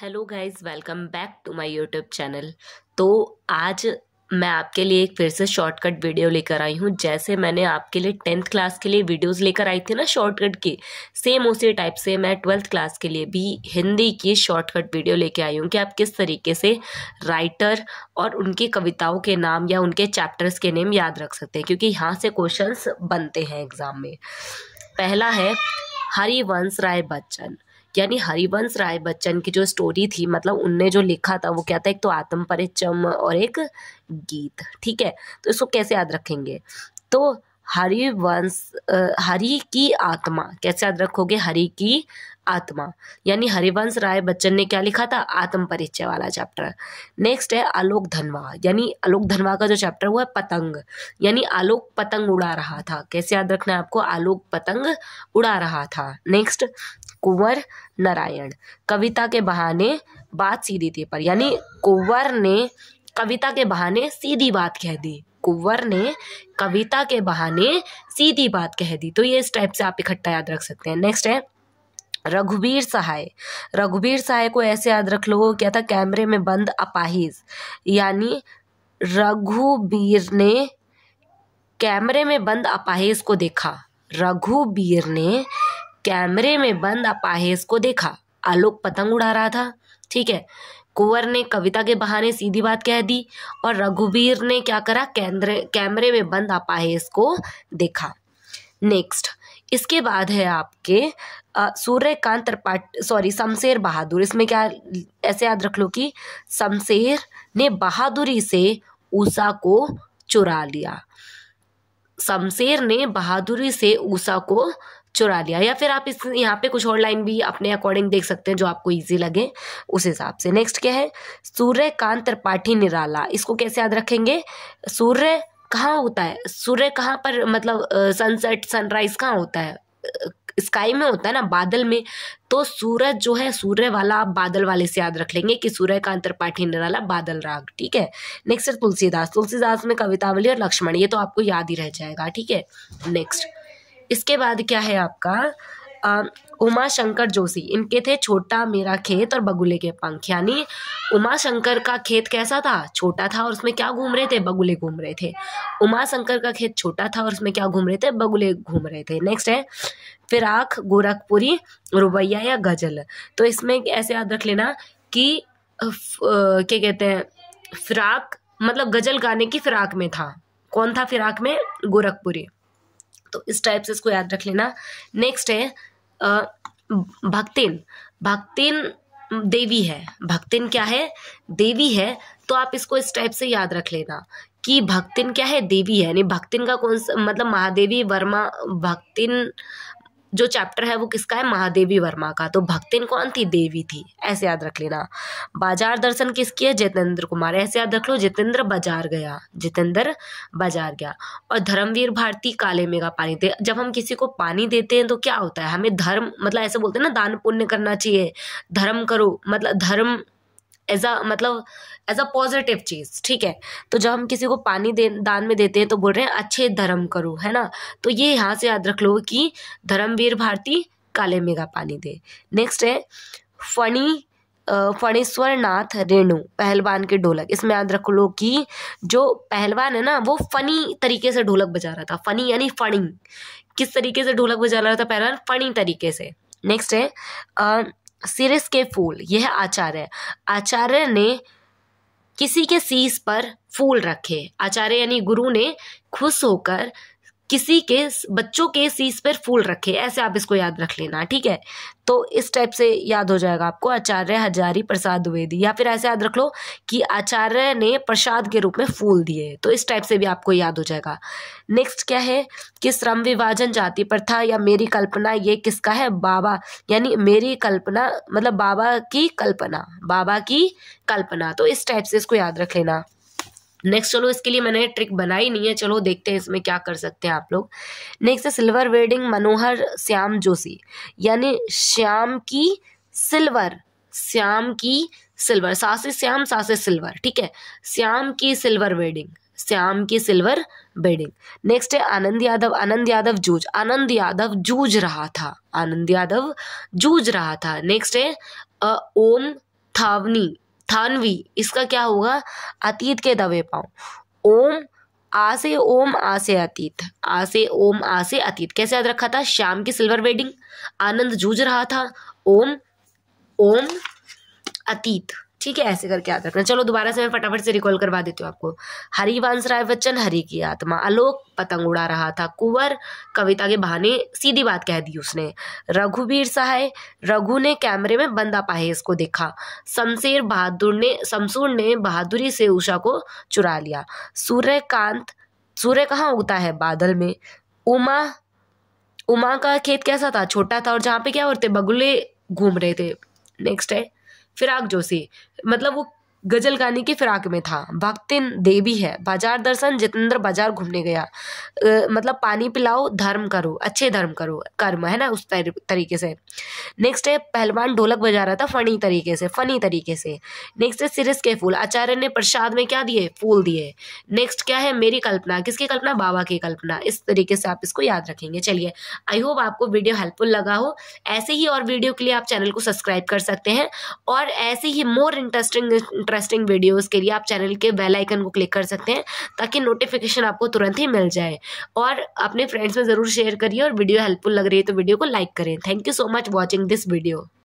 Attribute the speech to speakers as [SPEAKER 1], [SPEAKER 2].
[SPEAKER 1] hello guys welcome back to my YouTube channel तो आज मैं आपके लिए एक फिर से शॉर्टकट वीडियो लेकर आई हूँ जैसे मैंने आपके लिए टेंथ क्लास के लिए वीडियोस लेकर आई थी ना शॉर्टकट की सेम उसी टाइप से मैं ट्वेल्थ क्लास के लिए भी हिंदी की शॉर्टकट वीडियो लेकर आई हूँ कि आप किस तरीके से राइटर और उनकी कविताओं के नाम या उनके चैप्टर्स के नेम याद रख सकते हैं क्योंकि यहाँ से क्वेश्चन बनते हैं एग्ज़ाम में पहला है हरिवंश राय बच्चन यानी हरिवंश राय बच्चन की जो स्टोरी थी मतलब उनने जो लिखा था वो क्या था एक तो आत्म परिचम और एक गीत ठीक है तो इसको कैसे याद रखेंगे तो हरिवंश हरि की आत्मा कैसे याद रखोगे हरि की आत्मा यानी हरिवंश राय बच्चन ने क्या लिखा था आत्म परिचय वाला चैप्टर नेक्स्ट है आलोक धनवा यानी आलोक धनवा का जो चैप्टर हुआ है पतंग यानी आलोक पतंग उड़ा रहा था कैसे याद रखना है आपको आलोक पतंग उड़ा रहा था नेक्स्ट कुंवर नारायण कविता के बहाने बात सीधी थी पर यानी कुंवर ने कविता के बहाने सीधी बात कह दी कुंवर ने कविता के बहाने सीधी बात कह दी तो ये इस टाइप से आप इकट्ठा याद रख सकते हैं नेक्स्ट है रघुवीर सहाय रघुवीर सहाय को ऐसे याद रख लो क्या था कैमरे में बंद अपाहिज यानी रघुबीर ने कैमरे में बंद अपाहिज को देखा रघुबीर ने कैमरे में बंद अपाहेज को देखा आलोक पतंग उड़ा रहा था ठीक है कुंवर ने कविता के बहाने सीधी बात कह दी और रघुवीर ने क्या करा कैमरे कैमरे में बंद अपाहेज को देखा नेक्स्ट इसके बाद है आपके सूर्यकांत त्रिपाठी सॉरी शमशेर बहादुर इसमें क्या ऐसे याद रख लो कि शमशेर ने बहादुरी से ऊषा को चुरा लिया शमशेर ने बहादुरी से ऊषा को चुरा लिया या फिर आप इस यहाँ पे कुछ और लाइन भी अपने अकॉर्डिंग देख सकते हैं जो आपको ईजी लगे उस हिसाब से नेक्स्ट क्या है सूर्यकांत त्रिपाठी निराला इसको कैसे याद रखेंगे सूर्य कहाँ होता है सूर्य कहाँ पर मतलब सनसेट सनराइज कहाँ होता है स्काई में होता है ना बादल में तो सूरज जो है सूर्य वाला आप बादल वाले से याद रख लेंगे कि सूर्य का अंतरपाठी निराला बादल राग ठीक है नेक्स्ट है तुलसीदास तुलसीदास में कवितावली और लक्ष्मण ये तो आपको याद ही रह जाएगा ठीक है नेक्स्ट इसके बाद क्या है आपका उमा शंकर जोशी इनके थे छोटा मेरा खेत और बगुले के पंख यानी उमा शंकर का खेत कैसा था छोटा था और उसमें क्या घूम रहे थे बगुले घूम रहे थे उमा शंकर का खेत छोटा था और उसमें क्या घूम रहे थे बगुले घूम रहे थे नेक्स्ट है फिराक गोरखपुरी रुबैया या गजल तो इसमें ऐसे याद रख लेना कि क्या कहते हैं फिराक मतलब गजल गाने की फिराक में था कौन था फिराक में गोरखपुरी तो इस टाइप से इसको याद रख लेना नेक्स्ट है भक्तिन भक्तिन देवी है भक्तिन क्या है देवी है तो आप इसको इस टाइप से याद रख लेना कि भक्तिन क्या है देवी है यानी भक्तिन का कौन सा मतलब महादेवी वर्मा भक्तिन जो चैप्टर है वो किसका है महादेवी वर्मा का तो भक्तिन कौन थी देवी थी ऐसे याद रख लेना बाजार दर्शन किसकी है जितेंद्र कुमार ऐसे याद रख लो जितेंद्र बाजार गया जितेंद्र बाजार गया और धर्मवीर भारती काले में का पानी थे जब हम किसी को पानी देते हैं तो क्या होता है हमें धर्म मतलब ऐसे बोलते हैं ना दान पुण्य करना चाहिए धर्म करो मतलब धर्म एज अ मतलब एज अ पॉजिटिव चीज़ ठीक है तो जब हम किसी को पानी दे दान में देते हैं तो बोल रहे हैं अच्छे धर्म करो है ना तो ये यहाँ से याद रख लो कि धर्मवीर भारती काले मेघा पानी दे नेक्स्ट है फणी फणीश्वर नाथ रेणु पहलवान के ढोलक इसमें याद रख लो कि जो पहलवान है ना वो फनी तरीके से ढोलक बजा रहा था फनी यानी फणी किस तरीके से ढोलक बजा रहा था पहलवान फनी तरीके से नेक्स्ट है सिरस के फूल यह आचार्य आचार्य ने किसी के शीश पर फूल रखे आचार्य यानी गुरु ने खुश होकर किसी के बच्चों के सीस पर फूल रखे ऐसे आप इसको याद रख लेना ठीक है तो इस टाइप से याद हो जाएगा आपको आचार्य हजारी प्रसाद द्विवेदी या फिर ऐसे याद रख लो कि आचार्य ने प्रसाद के रूप में फूल दिए तो इस टाइप से भी आपको याद हो जाएगा नेक्स्ट क्या है कि श्रम विभाजन जाति प्रथा या मेरी कल्पना ये किसका है बाबा यानी मेरी कल्पना मतलब बाबा की कल्पना बाबा की कल्पना तो इस टाइप से इसको याद रख लेना नेक्स्ट चलो इसके लिए मैंने ट्रिक बनाई नहीं है चलो देखते हैं इसमें क्या कर सकते हैं आप लोग नेक्स्ट है सिल्वर वेडिंग मनोहर श्याम जोशी यानी श्याम की सिल्वर श्याम की सिल्वर सासे श्याम सासे सिल्वर ठीक है श्याम की सिल्वर वेडिंग श्याम की सिल्वर बेडिंग नेक्स्ट है आनंद यादव आनंद यादव जूझ आनंद यादव जूझ रहा था आनंद यादव जूझ रहा था नेक्स्ट है ओम थावनी थानवी इसका क्या होगा अतीत के दबे पाँव ओम आसे ओम आसे अतीत आसे ओम आसे अतीत कैसे याद रखा था शाम की सिल्वर वेडिंग आनंद जूझ रहा था ओम ओम अतीत ठीक है ऐसे करके याद रखना चलो दोबारा से मैं फटाफट से रिकॉल करवा देती हूँ आपको हरिवंश राय बच्चन हरि की आत्मा आलोक पतंग उड़ा रहा था कुंवर कविता के बहाने सीधी बात कह दी उसने रघुवीर सहाय रघु ने कैमरे में बंदा पाहे इसको देखा शमशेर बहादुर ने शमसूर ने बहादुरी से उषा को चुरा लिया सूर्यकांत सूर्य कहाँ उगता है बादल में उमा उमा का खेत कैसा था छोटा था और जहाँ पे क्या होते बगुले घूम रहे थे नेक्स्ट है फिराक जोशी मतलब वो गजल गाने की फिराक में था भक्तिन देवी है बाजार दर्शन जितेंद्र बाजार घूमने गया अ, मतलब पानी पिलाओ धर्म करो अच्छे धर्म करो कर्म है ना उस तरीके से नेक्स्ट है पहलवान ढोलक बजा रहा था फनी तरीके से फनी तरीके से नेक्स्ट है सिरस के फूल आचार्य ने प्रसाद में क्या दिए फूल दिए नेक्स्ट क्या है मेरी कल्पना किसकी कल्पना बाबा की कल्पना इस तरीके से आप इसको याद रखेंगे चलिए आई होप आपको वीडियो हेल्पफुल लगा हो ऐसे ही और वीडियो के लिए आप चैनल को सब्सक्राइब कर सकते हैं और ऐसे ही मोर इंटरेस्टिंग इंटरेस्टिंग वीडियोज़ के लिए आप चैनल के बेल आइकन को क्लिक कर सकते हैं ताकि नोटिफिकेशन आपको तुरंत ही मिल जाए और अपने फ्रेंड्स में ज़रूर शेयर करिए और वीडियो हेल्पफुल लग रही है तो वीडियो को लाइक करें thank you so much watching this video